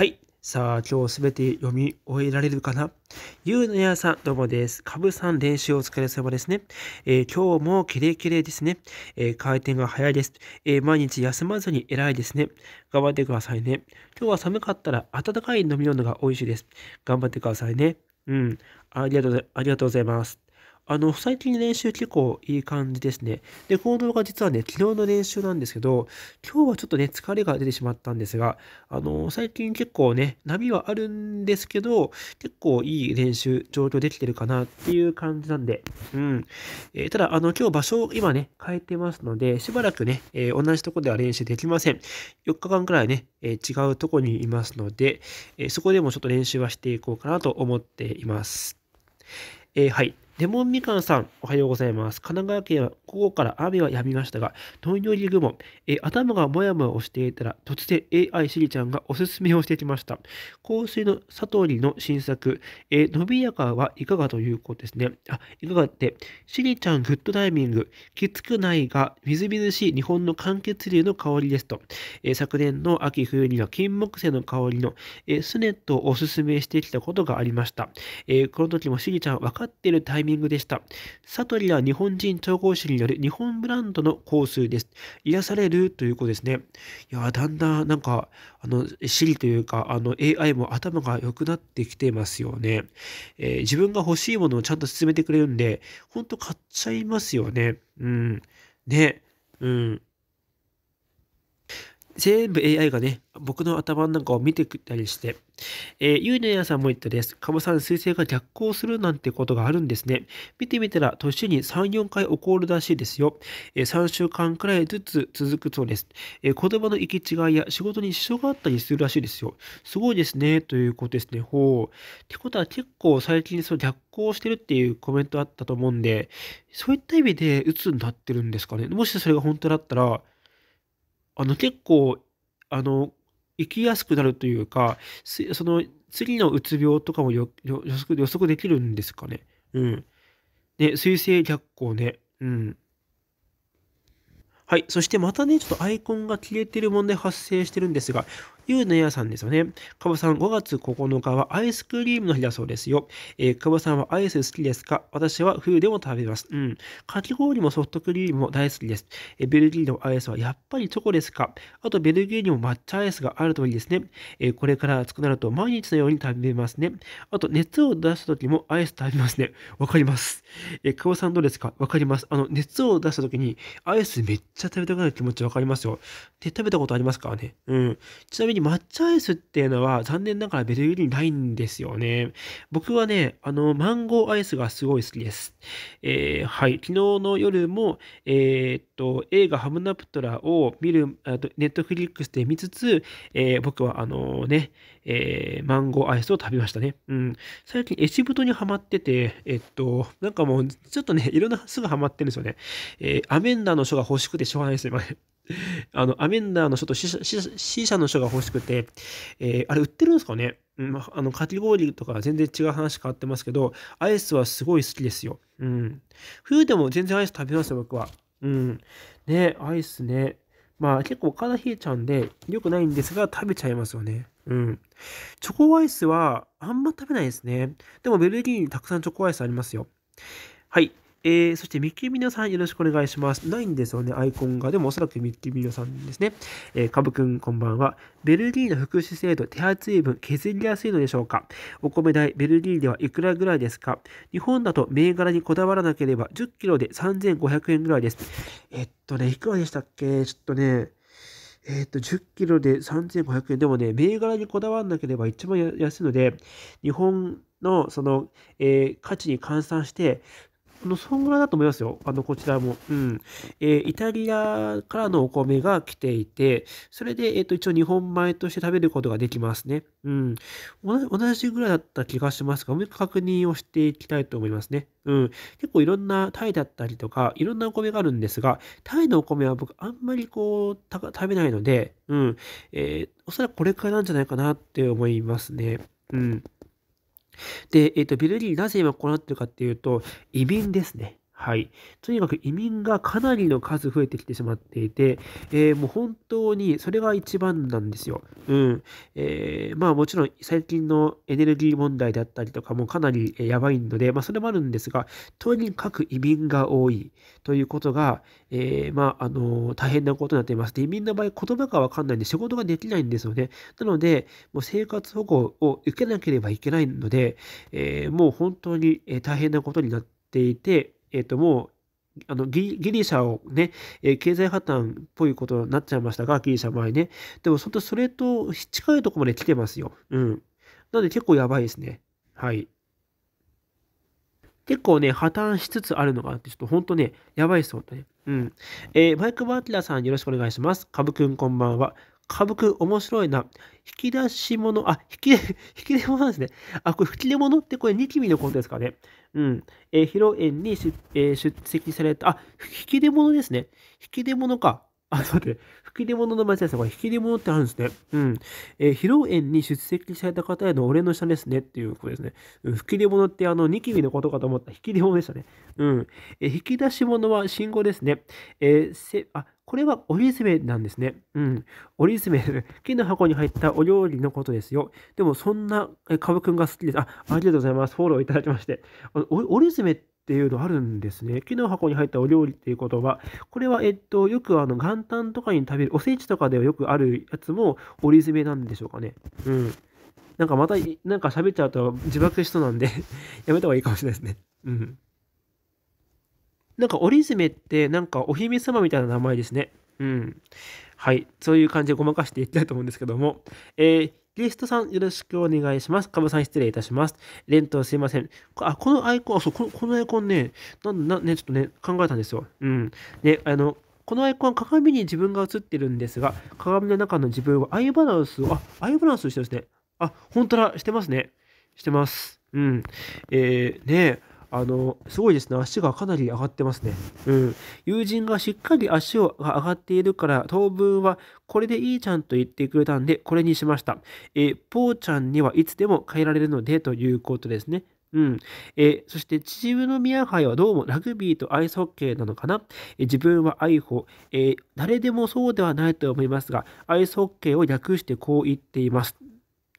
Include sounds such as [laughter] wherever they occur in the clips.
はい。さあ、今日すべて読み終えられるかなゆうのやさん、どうもです。かぶさん、練習お疲れ様ですね。えー、今日もキレキレですね。えー、回転が早いです。えー、毎日休まずに偉いですね。頑張ってくださいね。今日は寒かったら温かい飲み物が美味しいです。頑張ってくださいね。うん。ありがとうありがとうございます。あの、最近練習結構いい感じですね。で、この動画実はね、昨日の練習なんですけど、今日はちょっとね、疲れが出てしまったんですが、あの、最近結構ね、波はあるんですけど、結構いい練習、状況できてるかなっていう感じなんで、うん。えー、ただ、あの、今日場所を今ね、変えてますので、しばらくね、えー、同じとこでは練習できません。4日間くらいね、えー、違うとこにいますので、えそこでもちょっと練習はしていこうかなと思っています。えはい。レモンみかんさん、おはようございます。神奈川県は午後から雨は止みましたが、どんより雲、え頭がもやもやをしていたら、突然 AI しりちゃんがおすすめをしてきました。香水のサトリの新作、え伸びやかはいかがということですね。あ、いかがって、しりちゃんグッドタイミング、きつくないが、みずみずしい日本の柑橘類の香りですと、え昨年の秋冬には金木犀の香りの、えスネットをおすすめしてきたことがありました。えこの時もしりちゃん分かっているタイミングミングでした。サトリは日本人調合師による日本ブランドの香水です。癒されるということですね。いや、だんだんなんか、あの、Siri というか、あの、AI も頭が良くなってきてますよね。えー、自分が欲しいものをちゃんと進めてくれるんで、ほんと買っちゃいますよね。うん。ね。うん。全部 AI がね、僕の頭の中を見てくったりして、えー、ゆうのやさんも言ったです。かぼさん、彗星が逆行するなんてことがあるんですね。見てみたら、年に3、4回起こるらしいですよ。えー、3週間くらいずつ続くそうです。えー、言葉の行き違いや仕事に支障があったりするらしいですよ。すごいですね、ということですね。ほう。ってことは結構最近その逆行してるっていうコメントあったと思うんで、そういった意味で鬱になってるんですかね。もしそれが本当だったら、あの結構、あの、生きやすくなるというか、その次のうつ病とかも予測できるんですかね。うん。で、水星逆光ね。うん。はい。そしてまたね、ちょっとアイコンが消えてる問題発生してるんですが、いう納やさんですよね。かぼさん、5月9日はアイスクリームの日だそうですよ。えー、かぼさんはアイス好きですか私は冬でも食べます。うん。かき氷もソフトクリームも大好きです。えー、ベルギーのアイスはやっぱりチョコですかあと、ベルギーにも抹茶アイスがあるといいですね。えー、これから暑くなると毎日のように食べますね。あと、熱を出した時もアイス食べますね。わかります。えー、久保さんどうですかわかります。あの、熱を出した時にアイスめっちゃ食べたくなる気持ちわかりますよ。って食べたことありますからね。うん。ちなみにに抹茶アイスっていうのは残念ながらベルギーにないんですよね。僕はね、あの、マンゴーアイスがすごい好きです。えー、はい、昨日の夜も、えー、っと、映画ハムナプトラを見る、とネットフリックスで見つつ、えー、僕はあのね、えマンゴーアイスを食べましたね。うん。最近、エチブトにハマってて、えっと、なんかもう、ちょっとね、いろんなすぐハマってるんですよね。えアメンダの書が欲しくてしょうがないですね。[laughs] あの、アメンダーの書と C 社の書が欲しくて、えー、あれ売ってるんですかね、うん、あの、かき氷とか全然違う話変わってますけど、アイスはすごい好きですよ。うん。冬でも全然アイス食べますよ、僕は。うん。ね、アイスね。まあ結構体冷えちゃうんで、良くないんですが、食べちゃいますよね。うん。チョコアイスはあんま食べないですね。でもベルギーにたくさんチョコアイスありますよ。はい。えー、そしてミッキーミノさんよろしくお願いします。ないんですよね、アイコンが。でもおそらくミッキーミノさんですね。えー、カブくんこんばんは。ベルギーの福祉制度、手厚い分削りやすいのでしょうかお米代、ベルギーではいくらぐらいですか日本だと銘柄にこだわらなければ10キロで3500円ぐらいです。えっとね、いくらでしたっけちょっとね、えっ、と、10キロで3500円。でもね、銘柄にこだわらなければ一番安いので、日本のその、えー、価値に換算して、のそんぐらいだと思いますよ。あの、こちらも。うん。えー、イタリアからのお米が来ていて、それで、えっ、ー、と、一応日本米として食べることができますね。うん。同じぐらいだった気がしますが、もう一回確認をしていきたいと思いますね。うん。結構いろんなタイだったりとか、いろんなお米があるんですが、タイのお米は僕あんまりこう、食べないので、うん。えー、おそらくこれからなんじゃないかなって思いますね。うん。で、えっ、ー、と、ベルギーなぜ今こうなってるかっていうと、移民ですね。はい。とにかく移民がかなりの数増えてきてしまっていて、えー、もう本当にそれが一番なんですよ。うん。えー、まあもちろん最近のエネルギー問題であったりとかもかなりやばいので、まあそれもあるんですが、とにかく移民が多いということが、えー、まああの大変なことになっています。で、移民の場合言葉がわかんないんで仕事ができないんですよね。なので、もう生活保護を受けなければいけないので、えもう本当に大変なことになっていて、えっ、ー、と、もう、あのギリシャをね、えー、経済破綻っぽいことになっちゃいましたが、ギリシャ前ね。でも、本当それと近いとこまで来てますよ。うん。なので結構やばいですね。はい。結構ね、破綻しつつあるのかなって、ちょっと本当ね、やばいです、本当ね。うん。えー、マイク・バーティラさん、よろしくお願いします。ブくん、こんばんは。歌舞伎面白いな。引き出し物、あ、引き、[laughs] 引き出物なんですね。あ、これ、引き出物ってこれ、ニキビのことですかね。うん。えー、披露宴に出,、えー、出席された、あ、引き出物ですね。引き出物か。あ、待って、き出物の町屋さん、これ、引き出物ってあるんですね。うん。えー、披露宴に出席された方へのお礼の下ですねっていうことですね。うん、引き出物って、あの、ニキビのことかと思った引き出物でしたね。うん。えー、引き出し物は信号ですね。えー、せ、あ、これは折り詰めなんですね。うん。折り詰め。木の箱に入ったお料理のことですよ。でも、そんな、え、かぶくんが好きです。あ、ありがとうございます。フォローいただきまして。折り詰めって、っていうのあるんですね。木の箱に入ったお料理っていう言葉。これは、えっと、よくあの元旦とかに食べる、おせちとかではよくあるやつも折り詰めなんでしょうかね。うん。なんかまた、なんか喋っちゃうと自爆しそうなんで [laughs] やめた方がいいかもしれないですね。うん。なんか折り詰めって、なんかお姫様みたいな名前ですね。うん。はい。そういう感じでごまかしていきたいと思うんですけども、えー、ゲストさん、よろしくお願いします。カブさん、失礼いたします。連投すいません。あ、このアイコン、そう、このこのアイコンね、なんだ、ね、ちょっとね、考えたんですよ。うん。ね、あの、このアイコン、鏡に自分が映ってるんですが、鏡の中の自分はアイバランスを、あ、アイバランスしてるんですね。あ、本当だ、してますね。してます。うん。えー、ねえ。あの、すごいですね。足がかなり上がってますね。うん。友人がしっかり足をが上がっているから、当分はこれでいいちゃんと言ってくれたんで、これにしました。えぽーちゃんにはいつでも変えられるので、ということですね。うん。えそして、秩父宮杯はどうもラグビーとアイスホッケーなのかな、え自分はアイホ、えー、誰でもそうではないと思いますが、アイスホッケーを略してこう言っています。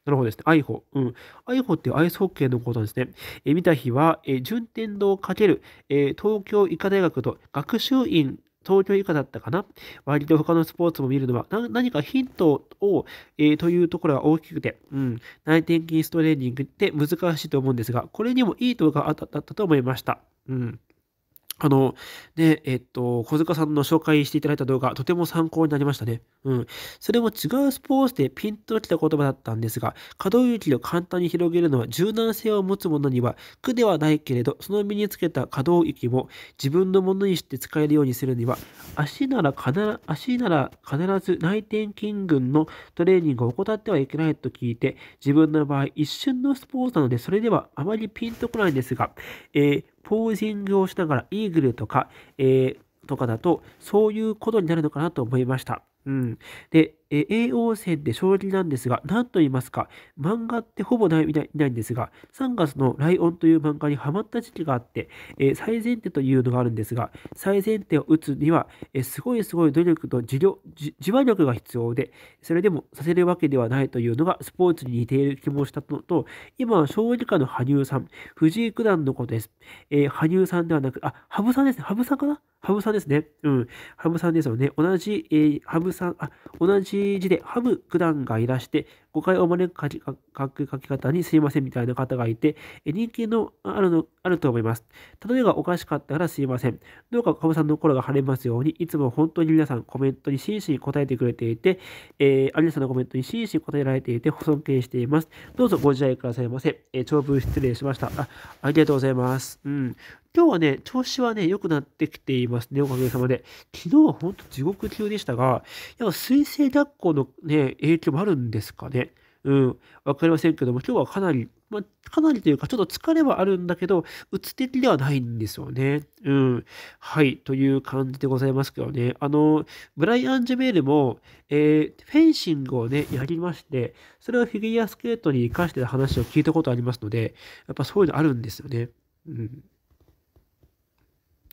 なるほどですね。アイホ。うん。アイホってアイスホッケーのことですね。え見た日は、え順天堂×、え東京医科大学と学習院東京以下だったかな割と他のスポーツも見るのは何かヒントを、えー、というところが大きくて、うん、内転筋ストレーニングって難しいと思うんですが、これにもいい動画があったあったと思いました。うんあの、ね、えっと、小塚さんの紹介していただいた動画、とても参考になりましたね。うん。それも違うスポーツでピンと来た言葉だったんですが、可動域を簡単に広げるのは柔軟性を持つ者には苦ではないけれど、その身につけた可動域も自分のものにして使えるようにするには、足なら必ず、足なら必ず内転筋群のトレーニングを怠ってはいけないと聞いて、自分の場合、一瞬のスポーツなので、それではあまりピンとこないんですが、えー、ポージングをしながらイーグルとか、えー、とかだと、そういうことになるのかなと思いました。うん。で、えー、王戦で将棋なんですが、何と言いますか、漫画ってほぼないいないんですが、3月のライオンという漫画にハマった時期があって、えー、最前提というのがあるんですが、最前提を打つには、えー、すごいすごい努力と自自話力が必要で、それでもさせるわけではないというのがスポーツに似ている気もしたのと、今は将棋界の羽生さん、藤井九段のことです。えー、羽生さんではなく、あ、羽生さんですね。羽生さんかな羽生さんですね。うん。羽生さんですよね。同じ、えー、羽生さん、あ、同じージで、ハム九段がいらして、誤解を招く書き書き方にすいませんみたいな方がいて、人気のあるのあると思います。例えがおかしかったらすいません。どうかかブさんの心が晴れますように、いつも本当に皆さんコメントに真摯に答えてくれていて、えー、皆さんのコメントに真摯に答えられていて、尊敬しています。どうぞご自愛くださいませ。えー、長文失礼しました。あありがとうございます。うん。今日はね、調子はね、良くなってきていますね、おかげさまで。昨日はほんと地獄級でしたが、やっぱ水星脱行のね、影響もあるんですかね。うん、わかりませんけども、今日はかなり、まあ、かなりというか、ちょっと疲れはあるんだけど、うつ的ではないんですよね。うん。はい、という感じでございますけどね。あの、ブライアン・ジュメールも、えー、フェンシングをね、やりまして、それをフィギュアスケートに活かしてた話を聞いたことありますので、やっぱそういうのあるんですよね。うん。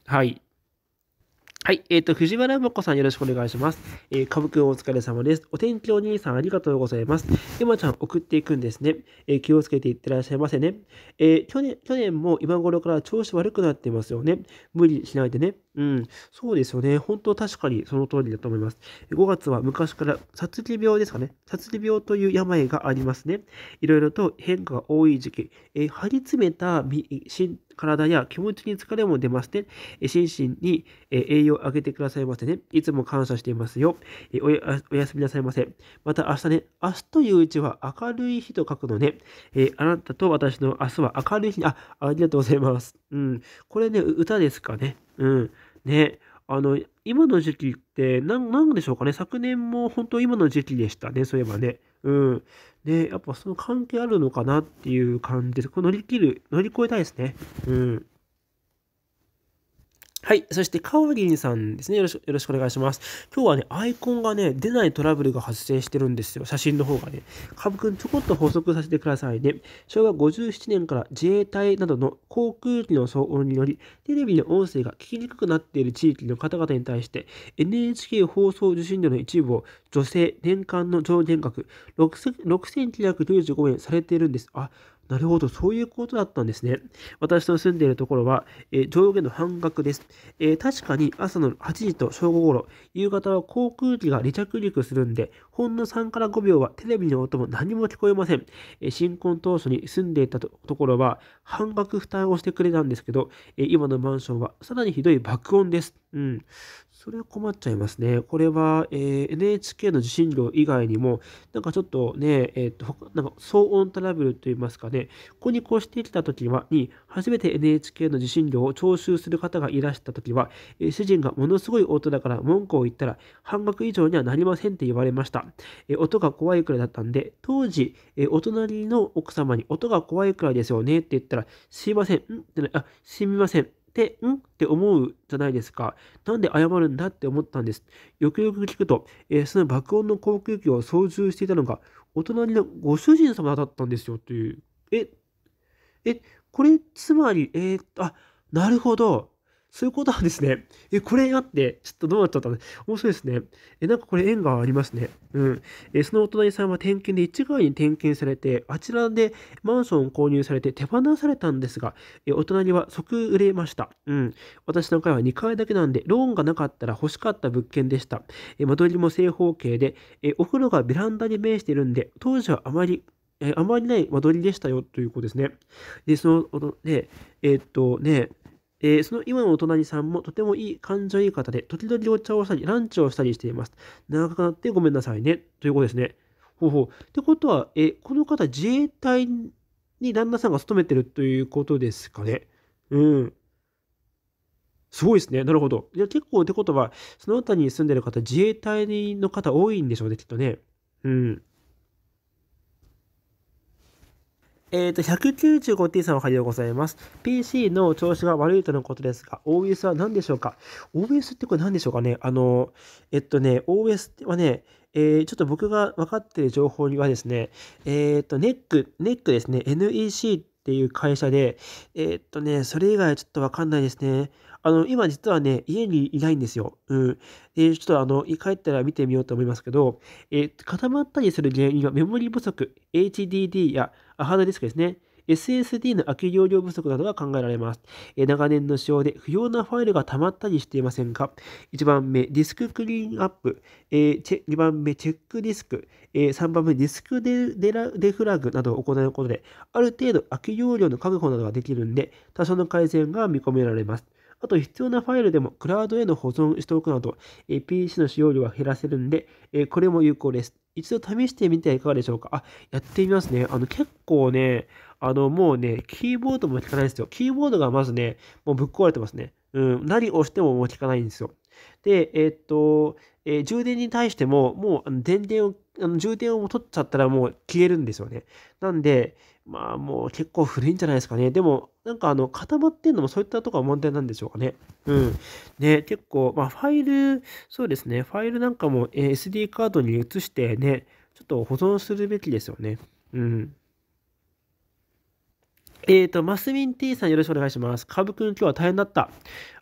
はい。はい。えっ、ー、と、藤原もこさんよろしくお願いします。えー、かぶくんお疲れ様です。お天気お兄さんありがとうございます。今ちゃん送っていくんですね。えー、気をつけていってらっしゃいませね。えー、去年、去年も今頃から調子悪くなってますよね。無理しないでね。うん。そうですよね。本当確かにその通りだと思います。5月は昔から、殺気病ですかね。殺気病という病がありますね。いろいろと変化が多い時期。えー、張り詰めた身体や気持ちに疲れも出ますね。心身に栄養をあげてくださいませね。いつも感謝していますよ。おやすみなさいませ。また明日ね、明日といううちは明るい日と書くのね。えあなたと私の明日は明るい日に、あ、ありがとうございます。うん。これね、歌ですかね。うん。ね。あの、今の時期って何、なんでしょうかね。昨年も本当今の時期でしたね。そういえばね。うん。で、やっぱその関係あるのかなっていう感じで、これ乗り切る、乗り越えたいですね。うん。はい。そして、カオリンさんですね。よろしく、よろしくお願いします。今日はね、アイコンがね、出ないトラブルが発生してるんですよ。写真の方がね。カブくん、ちょこっと補足させてくださいね。昭和57年から自衛隊などの航空機の騒音により、テレビの音声が聞きにくくなっている地域の方々に対して、NHK 放送受信料の一部を女性年間の上限額6995円されているんです。あ、なるほど、そういうことだったんですね。私の住んでいるところは、えー、上限の半額です、えー、確かに朝の8時と正午頃、夕方は航空機が離着陸するんで、ほんの3から5秒はテレビの音も何も聞こえません。えー、新婚当初に住んでいたところは、半額負担をしてくれたんですけど、え今のマンションはさらにひどい爆音です。うん。それは困っちゃいますね。これは、えー、NHK の受信料以外にも、なんかちょっとね、えっ、と、なんか騒音トラブルといいますかね、ここに越してきたときは、に、初めて NHK の受信料を徴収する方がいらしたときは、えー、主人がものすごい音だから文句を言ったら、半額以上にはなりませんって言われました。え音が怖いくらいだったんで、当時、えお隣の奥様に音が怖いくらいですよねって言ったら、すいません、んってあ、すみません。て、んって思うじゃないですか。なんで謝るんだって思ったんです。よくよく聞くと、えー、その爆音の航空機を操縦していたのが、お隣のご主人様だったんですよという。え、え、これ、つまり、えー、あ、なるほど。そういうことはですね、え、これあって、ちょっとどうなっちゃったの面白いですね。え、なんかこれ縁がありますね。うん。え、そのお隣さんは点検で市川に点検されて、あちらでマンションを購入されて手放されたんですが、え、お隣は即売れました。うん。私の会は2階だけなんで、ローンがなかったら欲しかった物件でした。え、間取りも正方形で、え、お風呂がベランダに面してるんで、当時はあまりえあまりない間取りでしたよという子ですね。で、その、で、えー、っとね、えー、その今のお隣さんもとてもいい感情いい方で、時々お茶をしたり、ランチをしたりしています。長くなってごめんなさいね。ということですね。ほうほう。ってことは、えー、この方、自衛隊に旦那さんが勤めてるということですかね。うん。すごいですね。なるほど。いや結構ってことは、その辺りに住んでる方、自衛隊の方多いんでしょうね、きっとね。うん。えっ、ー、と、195t さんおはようございます。PC の調子が悪いとのことですが、OS は何でしょうか ?OS ってこれ何でしょうかねあの、えっとね、OS はね、えー、ちょっと僕が分かっている情報にはですね、えっ、ー、と、ネック、ネックですね、NEC っていう会社で、えっとね、それ以外はちょっと分かんないですね。あの、今実はね、家にいないんですよ。うん。で、ちょっとあの、帰ったら見てみようと思いますけど、えー、固まったりする原因はメモリ不足、HDD やハードディスクですね。SSD の空き容量不足などが考えられます。え長年の使用で不要なファイルが溜まったりしていませんか ?1 番目、ディスククリーンアップ。えチェ2番目、チェックディスク。え3番目、ディスクデデフラグなどを行うことで、ある程度空き容量の確保などができるんで、多少の改善が見込められます。あと必要なファイルでもクラウドへの保存しておくなど、え PC の使用量は減らせるんで、えこれも有効です。一度試してみてはいかがでしょうか。あ、やってみますね。あの、結構ね、あの、もうね、キーボードも効かないんですよ。キーボードがまずね、もうぶっ壊れてますね。うん、何を押してももう効かないんですよ。で、えー、っと、えー、充電に対しても、もうあの電源をあの充点を取っちゃったらもう消えるんですよね。なんで、まあもう結構古いんじゃないですかね。でも、なんかあの固まってんのもそういったとこは問題なんでしょうかね。うん。ね、結構、まあファイル、そうですね、ファイルなんかも SD カードに移してね、ちょっと保存するべきですよね。うん。えっ、ー、と、マスミン T さんよろしくお願いします。カブくん今日は大変だった。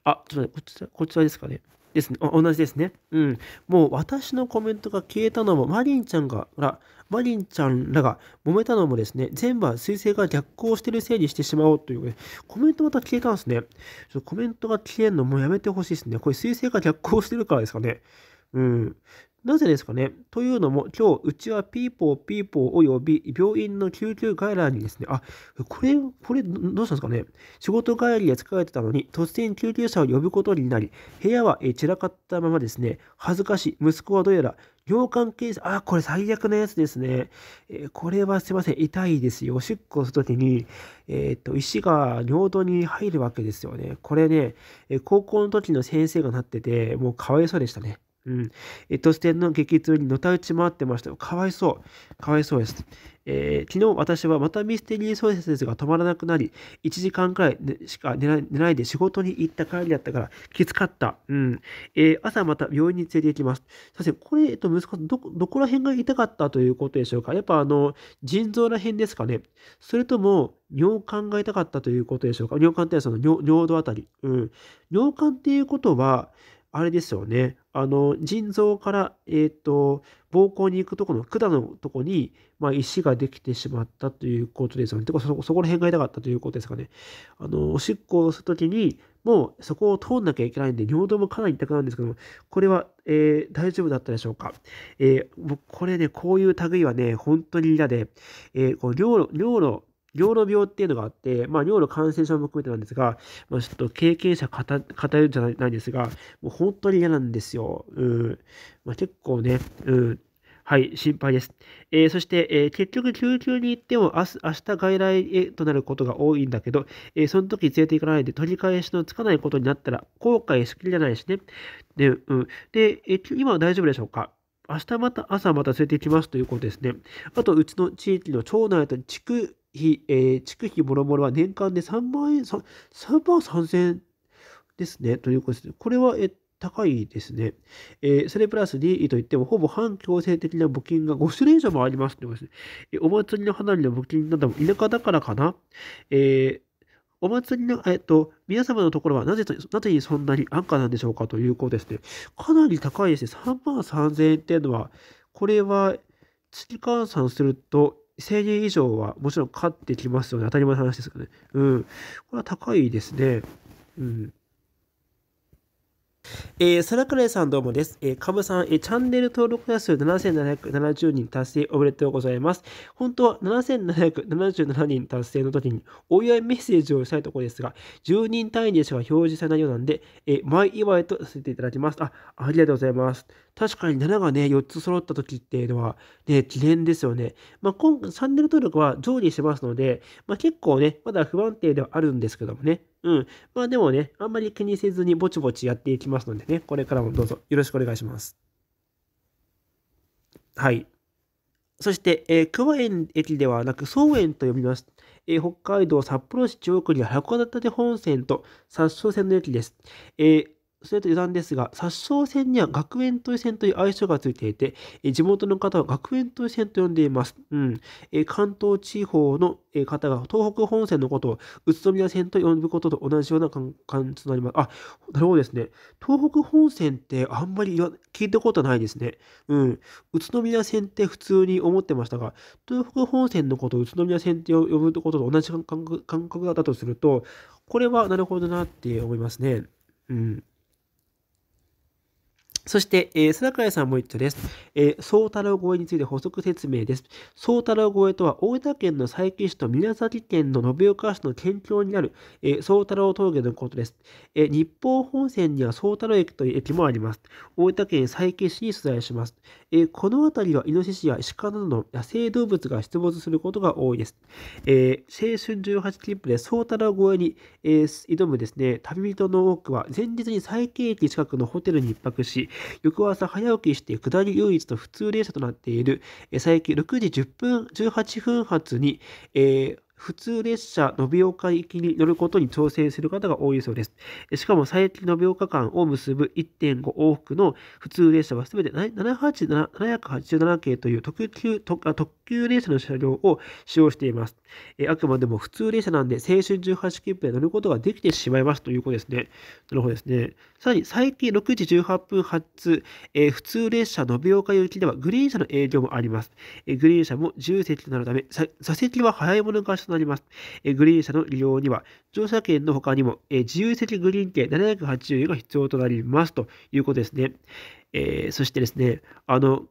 あ、ちょっと待って、こちら、こちらですかね。ですね。同じですね。うん。もう私のコメントが消えたのも、マリンちゃんが、ら、マリンちゃんらが揉めたのもですね、全部は彗星が逆行してるせいにしてしまおうというね、コメントまた消えたんですね。ちょっとコメントが消えんのもうやめてほしいですね。これ彗星が逆行してるからですかね。うん。なぜですかねというのも、今日、うちはピーポーピーポーを呼び病院の救急外来にですね、あ、これ、これ、どうしたんですかね仕事帰りで疲れてたのに、突然救急車を呼ぶことになり、部屋は散らかったままですね、恥ずかしい、息子はどうやら、尿管検査、あ、これ最悪なやつですね。えー、これはすいません、痛いですよ。おしっこするときに、えー、っと、石が尿道に入るわけですよね。これね、高校の時の先生がなってて、もうかわいそうでしたね。うん。エステンの激痛にのたうち回ってましたよ。かわいそう。かわいそうです。えー、昨日私はまたミステリー小説が止まらなくなり、1時間くらい、しか寝ないで仕事に行った帰りだったから、きつかった。うん。えー、朝また病院に連れて行きます。先生、これ、えっと、息子ど、どこら辺が痛かったということでしょうかやっぱ、あの、腎臓ら辺ですかねそれとも、尿管が痛かったということでしょうか尿管ってその尿道あたり。うん。尿管っていうことは、あれですよね、あの、腎臓から、えっ、ー、と、膀胱に行くとこの管のとこに、まあ、石ができてしまったということですよね。てかそ、そこら辺が痛かったということですかね。あの、おしっこをするときに、もうそこを通んなきゃいけないんで、尿道もかなり痛くなるんですけども、これは、えー、大丈夫だったでしょうか。えー、僕、これね、こういう類はね、本当に嫌で、えー、こう尿尿路、尿路病っていうのがあって、まあ、尿路感染症も含めてなんですが、まあ、ちょっと経験者偏るんじゃないんですが、もう本当に嫌なんですよ。うんまあ、結構ね、うんはい、心配です。えー、そして、えー、結局、救急に行っても明日、明日外来へとなることが多いんだけど、えー、その時連れて行かないで取り返しのつかないことになったら、後悔しきりじゃないしね。で、うん、でえ今は大丈夫でしょうか明日また朝また連れて行きますということですね。あと、うちの地域の町内と地区費、えー、地区費もろもろは年間で3万円、3, 3万3000円ですね、ということです。これは、え高いですね。えー、それプラスにといっても、ほぼ半強制的な募金が5種類以上もありますってことですね。お祭りの花火の募金なども田舎だからかな。えー、お祭りの、えっと、皆様のところはなぜなぜそんなに安価なんでしょうかというこですね。かなり高いですね。3万3000円っていうのは、これは月換算すると、1000円以上はもちろん勝ってきますよね。当たり前の話ですけどね。うん。これは高いですね。うん。えー、サラクレイさんどうもです。えー、カブさん、えー、チャンネル登録者数7770人達成おめでとうございます。本当は7777人達成の時にお祝いメッセージをしたいところですが、10人単位でしか表示されないようなんで、えー、前祝いとさせていただきます。あ、ありがとうございます。確かに7がね、4つ揃った時っていうのは、ね、記念ですよね。まあ、今、チャンネル登録は上下してますので、まあ、結構ね、まだ不安定ではあるんですけどもね、うん。まあでもね、あんまり気にせずにぼちぼちやっていきますのでね、これからもどうぞよろしくお願いします。はい。そして、えー、桑園駅ではなく、総園と呼びます。えー、北海道札幌市中央区に函館本線と札沼線の駅です。えーそれと余談ですが、殺傷戦には学園という戦という愛称がついていて、え地元の方は学園という戦と呼んでいます。うん。え関東地方の、方が東北本線のことを宇都宮線と呼ぶことと同じような感じとなります。あ、なるほどですね。東北本線ってあんまり聞いたことないですね。うん。宇都宮線って普通に思ってましたが、東北本線のことを宇都宮線と呼ぶことと同じ感覚だとすると、これはなるほどなって思いますね。うん。そして、えー、坂屋さんも言ったです。えー、太郎越えについて補足説明です。宗太郎越えとは、大分県の佐伯市と宮崎県の延岡市の県境にある、えー、太郎峠のことです。えー、日方本線には宗太郎駅という駅もあります。大分県佐伯市に取材します。えー、この辺りは、イノシシや鹿などの野生動物が出没することが多いです。えー、青春18切符で宗太郎越えに、えー、挑むですね、旅人の多くは、前日に佐伯駅近くのホテルに一泊し、翌朝早起きして下り唯一の普通列車となっている、え最近6時10分、18分発に、えー普通列車延岡行きに乗ることに挑戦する方が多いそうです。しかも、最近延岡間を結ぶ1.5往復の普通列車は全て787系という特急特急列車の車両を使用しています。あくまでも普通列車なんで、青春18切符で乗ることができてしまいますということですね。なるほどですね。さらに、最近6時18分発、えー、普通列車延岡行きではグリーン車の営業もあります。えー、グリーン車も自由席となるため、座席は早い者勝ちとなります。えグリーン車の利用には、乗車券の他にも、え自由席グリーン券780円が必要となりますということですね。えー、そしてですね、あの、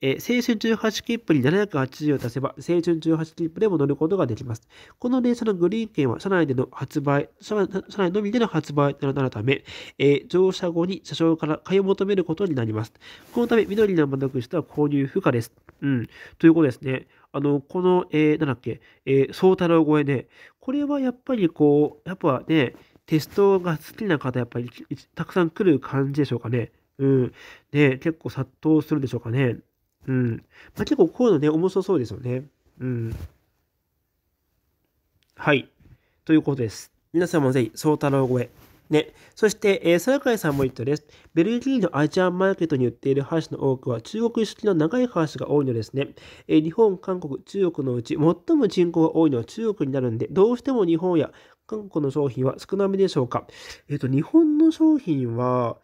えー、青春18切符に780円を足せば、青春18切符でも乗ることができます。この電車のグリーン券は車内での発売、車内のみでの発売となるため、えー、乗車後に車掌から買い求めることになります。このため、緑の窓口とは購入不可です。うん。ということですね。あの、この、えー、なんだっけ、えー、総太郎超えね、これはやっぱりこう、やっぱね、テストが好きな方、やっぱりたくさん来る感じでしょうかね。うん。ね、結構殺到するんでしょうかね。うん。まあ、結構こういうのね、面白そうですよね。うん。はい。ということです。皆さんもぜひ、宗太郎超え、ね、そして、えー、桜井さんも言ったです。ベルギーのアジアマーケットに売っている箸の多くは中国式の長い箸が多いのですね、えー、日本、韓国、中国のうち最も人口が多いのは中国になるんで、どうしても日本や韓国の商品は少なめでしょうか。えっ、ー、と、日本の商品は、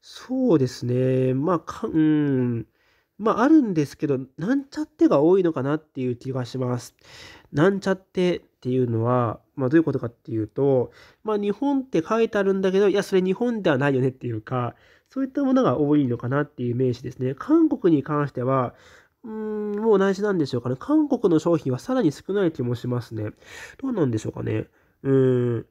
そうですね、まあ、かうん、まあ、あるんですけど、なんちゃってが多いのかなっていう気がします。なんちゃってっていうのは、まあ、どういうことかっていうと、まあ、日本って書いてあるんだけど、いや、それ日本ではないよねっていうか、そういったものが多いのかなっていう名詞ですね。韓国に関しては、うーん、もう同じなんでしょうかね。韓国の商品はさらに少ない気もしますね。どうなんでしょうかね。うーん。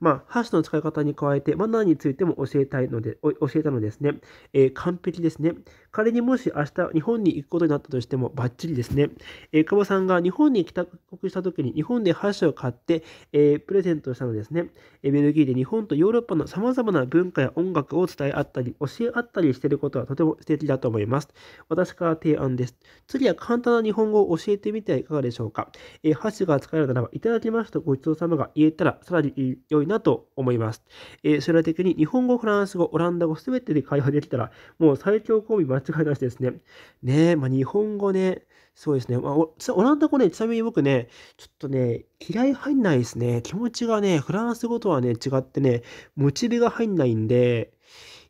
まあ、箸の使い方に加えて、マナーについても教えたいので、教えたのですね。えー、完璧ですね。仮にもし明日日本に行くことになったとしてもバッチリですね。えー、久保さんが日本に帰国した時に日本で箸を買って、えー、プレゼントしたのですね。えベルギーで日本とヨーロッパの様々な文化や音楽を伝え合ったり、教え合ったりしていることはとても素敵だと思います。私から提案です。次は簡単な日本語を教えてみてはいかがでしょうか。え箸が使えるならば、いただきますとごちそうさまが言えたらさらに良いなと思います。え将来的に日本語、フランス語、オランダ語全てで会話できたら、もう最強コンビ間っいてしてですね。ねまあ、日本語ね、そうですね。まあ、オランダ語ね、ちなみに僕ね、ちょっとね、嫌い入んないですね。気持ちがね、フランス語とはね、違ってね、モチベが入んないんで、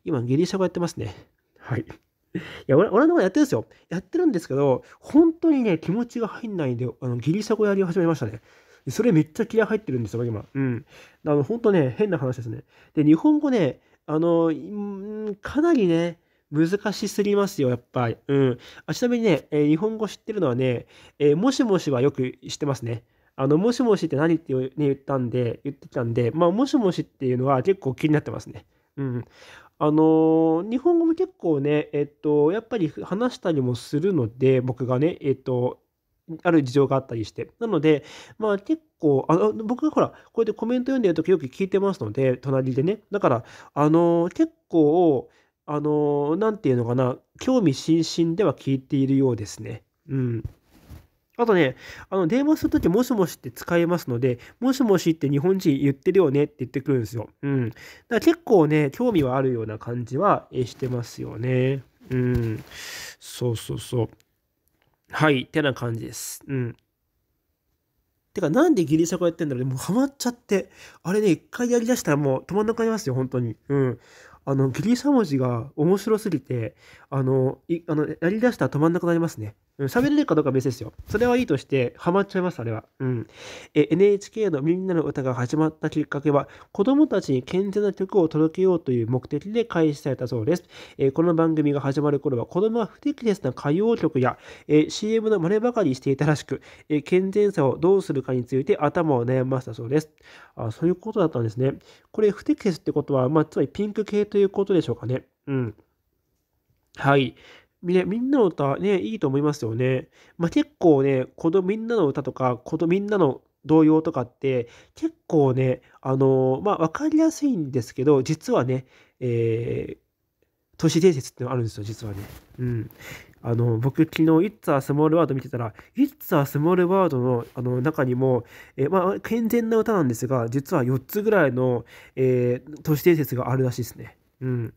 今、ギリシャ語やってますね。はい。いや、オランダ語やってるんですよ。やってるんですけど、本当にね、気持ちが入んないんで、あのギリシャ語やり始めましたね。それめっちゃ気合入ってるんですよ、今。うん。あの、本当ね、変な話ですね。で、日本語ね、あの、かなりね、難しすぎますよ、やっぱり。うん。あちなみにね、えー、日本語知ってるのはね、えー、もしもしはよく知ってますね。あの、もしもしって何って、ね、言ったんで、言ってきたんで、まあ、もしもしっていうのは結構気になってますね。うん。あのー、日本語も結構ね、えっと、やっぱり話したりもするので、僕がね、えっと、ある事情があったりして。なので、まあ結構、あの僕がほら、こうやってコメント読んでるときよく聞いてますので、隣でね。だから、あのー、結構、あの、なんていうのかな、興味津々では聞いているようですね。うん。あとね、あの、電話するとき、もしもしって使えますので、もしもしって日本人言ってるよねって言ってくるんですよ。うん。だから結構ね、興味はあるような感じはしてますよね。うん。そうそうそう。はい、ってな感じです。うん。てか、なんでギリシャ語やってんだろうね。もうハマっちゃって。あれね、一回やりだしたらもう止まんなくなりますよ、本当に。うん。あの、ギリシャ文字が面白すぎて、あの、いあのやりだしたら止まんなくなりますね。喋れるかどうか別ですよ。それはいいとして、ハマっちゃいます、あれは。うん。NHK のみんなの歌が始まったきっかけは、子供たちに健全な曲を届けようという目的で開始されたそうです。えこの番組が始まる頃は、子供は不適切な歌謡曲や、え CM の真似ばかりしていたらしく、え健全さをどうするかについて頭を悩ませたそうです。あ、そういうことだったんですね。これ、不適切ってことは、まあ、つまりピンク系ということでしょうかね。うん。はい。ね、みんなの歌、ね、いいと思いますよね。まあ、結構ね、このみんなの歌とか、このみんなの童謡とかって、結構ね、あのー、まあ、わかりやすいんですけど、実はね、えー、都市伝説ってのあるんですよ、実はね。うん。あの、僕、昨日、It's a Small World 見てたら、It's a Small World のあの中にも、えまあ、健全な歌なんですが、実は4つぐらいの、えー、都市伝説があるらしいですね。うん。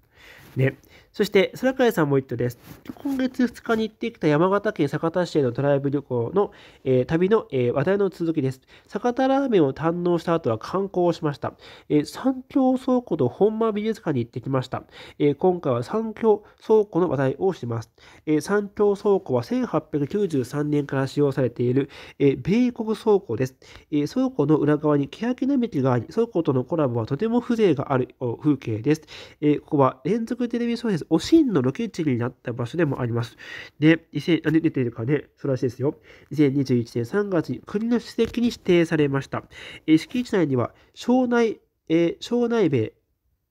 ね。そして、空海さんも言ったです。今月2日に行ってきた山形県酒田市へのトライブ旅行の、えー、旅の、えー、話題の続きです。酒田ラーメンを堪能した後は観光をしました。えー、三橋倉庫と本間美術館に行ってきました。え今回は三橋倉庫の話題をします。え三橋倉庫は1893年から使用されている、え米国倉庫です、え倉庫の裏側に欅並木があり、倉庫とのコラボはとても風情がある風景です。えここは連続テレビ小説です。おしんのロケ地になった場所でもあります。で、2000あ出てるかね、そ晴らしいですよ。2021年3月に国の史跡に指定されました。え敷地内には、庄内、えー、庄内米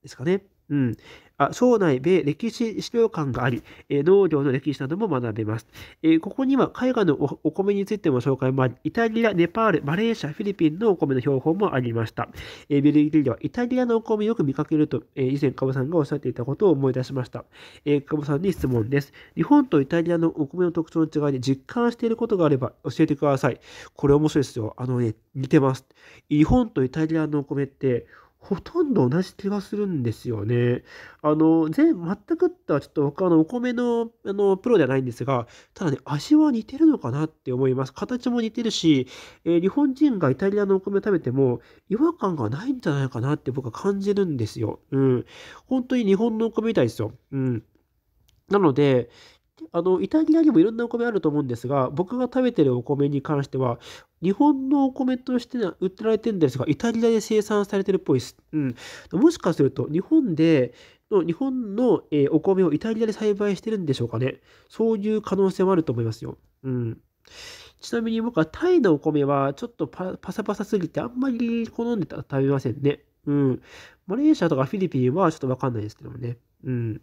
ですかね。うん、あ省内米歴史資料館があり、え農業の歴史なども学べます。えここには海外のお米についても紹介もあり、イタリア、ネパール、マレーシア、フィリピンのお米の標本もありました。えベルギーではイタリアのお米をよく見かけると、え以前、カブさんがおっしゃっていたことを思い出しました。えー、カブさんに質問です。日本とイタリアのお米の特徴の違いで実感していることがあれば教えてください。これ面白いですよ。あのね、似てます。日本とイタリアのお米って、ほとんど同じ気がするんですよね。あの、全、全くってはちょっと他の、お米の、あの、プロではないんですが、ただね、味は似てるのかなって思います。形も似てるし、えー、日本人がイタリアのお米を食べても違和感がないんじゃないかなって僕は感じるんですよ。うん。本当に日本のお米みたいですよ。うん。なので、あの、イタリアにもいろんなお米あると思うんですが、僕が食べてるお米に関しては、日本のお米として売ってられてるんですが、イタリアで生産されてるっぽいです。うん。もしかすると、日本で、の日本の、えお米をイタリアで栽培してるんでしょうかね。そういう可能性もあると思いますよ。うん。ちなみに僕はタイのお米はちょっとパサパサすぎてあんまり好んで食べませんね。うん。マレーシアとかフィリピンはちょっとわかんないですけどもね。うん。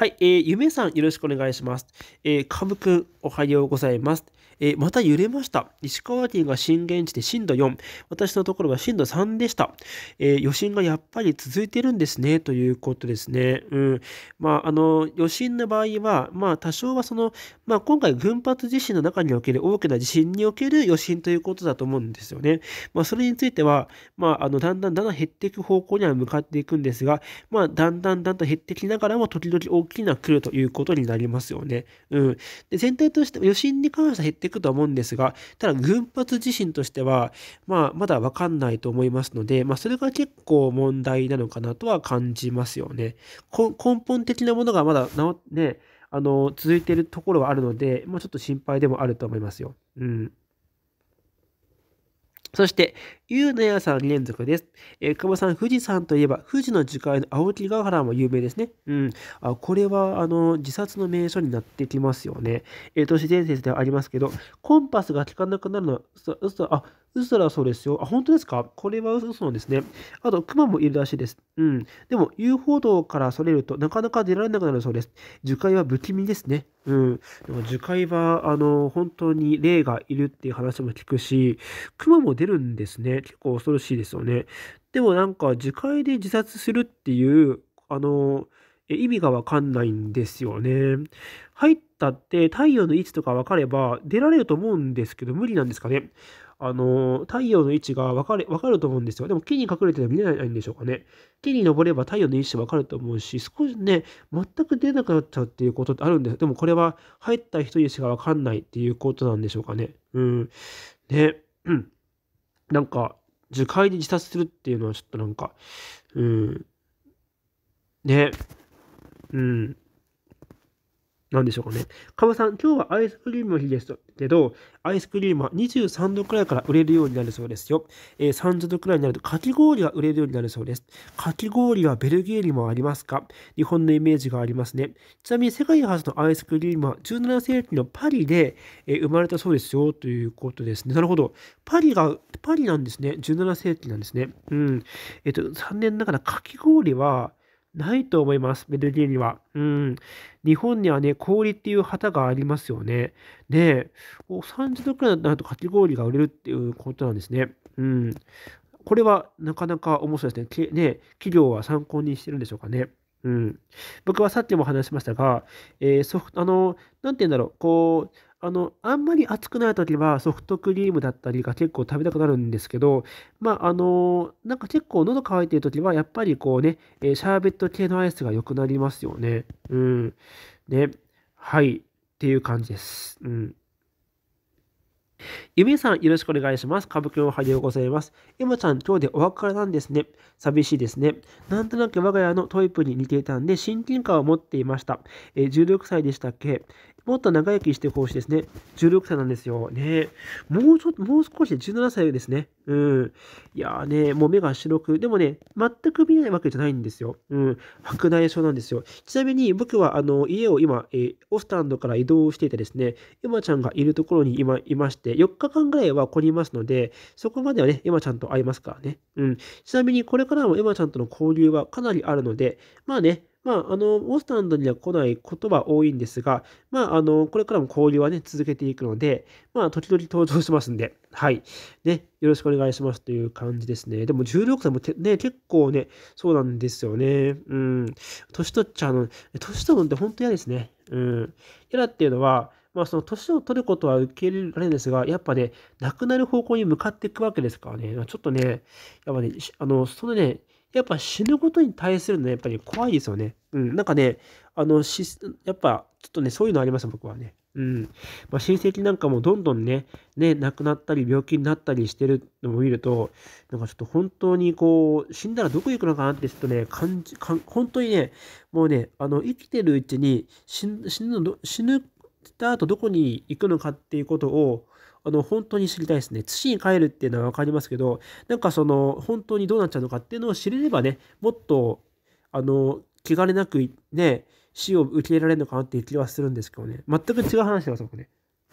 はい、えー、ゆめさんよろしくお願いします。えー、かむくん、おはようございます。えー、また揺れました。石川県が震源地で震度4、私のところは震度3でした。えー、余震がやっぱり続いてるんですね、ということですね。うん。まあ、あの、余震の場合は、まあ、多少はその、まあ、今回群発地震の中における大きな地震における余震ということだと思うんですよね。まあ、それについては、まあ、あの、だんだんだんだん減っていく方向には向かっていくんですが、まあ、だんだんだんだん減ってきながらも、時々大きな来るということになりますよね。うん。で、全体として余震に関しては減ってくと思うんですが、ただ群発地震としては、まあ、まだわかんないと思いますので、まあ、それが結構問題なのかなとは感じますよね。根本的なものがまだ治あの、続いているところはあるので、まあ、ちょっと心配でもあると思いますよ。うん。そして、ゆうなやさん連続です。えー、久保さん、富士山といえば、富士の樹海の青木ヶ原も有名ですね。うん。あ、これは、あの、自殺の名所になってきますよね。えー、都市伝説ではありますけど、コンパスが効かなくなるのは、嘘、嘘、あ、嘘だそうですよ。あ、本当ですかこれは嘘んですね。あと、熊もいるらしいです。うん。でも、遊歩道からそれると、なかなか出られなくなるそうです。樹海は不気味ですね。うん。でも樹海は、あの、本当に霊がいるっていう話も聞くし、熊も出るんですね。結構恐ろしいですよね。でもなんか、自戒で自殺するっていう、あの、意味がわかんないんですよね。入ったって太陽の位置とか分かれば出られると思うんですけど無理なんですかね。あの、太陽の位置が分かる、わかると思うんですよ。でも木に隠れて見れないんでしょうかね。木に登れば太陽の位置分かると思うし、少しね、全く出なくなっちゃうっていうことってあるんです。でもこれは入った人にしか分かんないっていうことなんでしょうかね。うん。ね。うん。なんか、樹海で自殺するっていうのはちょっとなんか、うん、ね、うん、なんでしょうかね。かまさん、今日はアイスクリームの日ですけど、アイスクリームは23度くらいから売れるようになるそうですよ。えー、30度くらいになるとかき氷が売れるようになるそうです。かき氷はベルギーにもありますか日本のイメージがありますね。ちなみに世界初のアイスクリームは17世紀のパリで、えー、生まれたそうですよということですね。なるほど。パリが、パリなんですね。17世紀なんですね。うん。えっ、ー、と、残念ながらかき氷は、ないと思います、ベルギーには。うん。日本にはね、氷っていう旗がありますよね。で、30度くらいになるとかき氷が売れるっていうことなんですね。うん。これはなかなか面白いですね。ね企業は参考にしてるんでしょうかね。うん。僕はさっきも話しましたが、えー、ソフト、あの、なんて言うんだろう、こう、あの、あんまり暑くない時はソフトクリームだったりが結構食べたくなるんですけど、まあ、あの、なんか結構喉乾いてる時はやっぱりこうね、シャーベット系のアイスが良くなりますよね。うん。ね。はい。っていう感じです。うん。ゆみさん、よろしくお願いします。歌舞伎おはようございます。エマちゃん、今日でお別れなんですね。寂しいですね。なんとなく我が家のトイプに似ていたんで、親近感を持っていました。え16歳でしたっけもっと長生きしてほしいですね。16歳なんですよ。ねもうちょっと、もう少しで17歳ですね。うん。いやーね、もう目が白く、でもね、全く見えないわけじゃないんですよ。うん。白内障なんですよ。ちなみに僕は、あの、家を今、えー、オスタンドから移動していてですね、エマちゃんがいるところに今、いまして、4日間ぐらいはここにいますので、そこまではね、エマちゃんと会いますからね。うん。ちなみに、これからもエマちゃんとの交流はかなりあるので、まあね、まあ、あの、モンスタンドには来ないことは多いんですが、まあ、あの、これからも交流はね、続けていくので、まあ、時々登場しますんで、はい。ね、よろしくお願いしますという感じですね。でも、16歳もね、結構ね、そうなんですよね。うん。年取っちゃうの、年取るのって本当嫌ですね。うん。嫌だっていうのは、まあ、その年を取ることは受け入れられるんですが、やっぱね、亡くなる方向に向かっていくわけですからね、ちょっとね、やっぱね、あの、そのね、やっぱ死ぬことに対するのはやっぱり怖いですよね。うん。なんかね、あの、し、やっぱ、ちょっとね、そういうのあります、僕はね。うん。まあ、親戚なんかもどんどんね、ね、亡くなったり、病気になったりしてるのを見ると、なんかちょっと本当にこう、死んだらどこ行くのかなって、ちょっとね、感じ、かん本当にね、もうね、あの、生きてるうちに死ぬ、死ぬ、死ぬ、た後どこに行くのかっていうことをあの、本当に知りたいですね。土に帰るっていうのは分かりますけど、なんかその、本当にどうなっちゃうのかっていうのを知れればね、もっと、あの、気兼ねなくね、死を受け入れられるのかなっていう気はするんですけどね。全く違う話だ、そこね。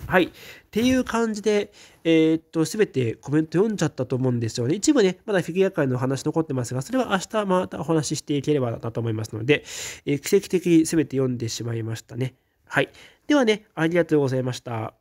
はい。っていう感じで、えー、っと、すべてコメント読んじゃったと思うんですよね。一部ね、まだフィギュア界の話残ってますが、それは明日またお話ししていければなと思いますので、えー、奇跡的すべて読んでしまいましたね。はい。ではね、ありがとうございました。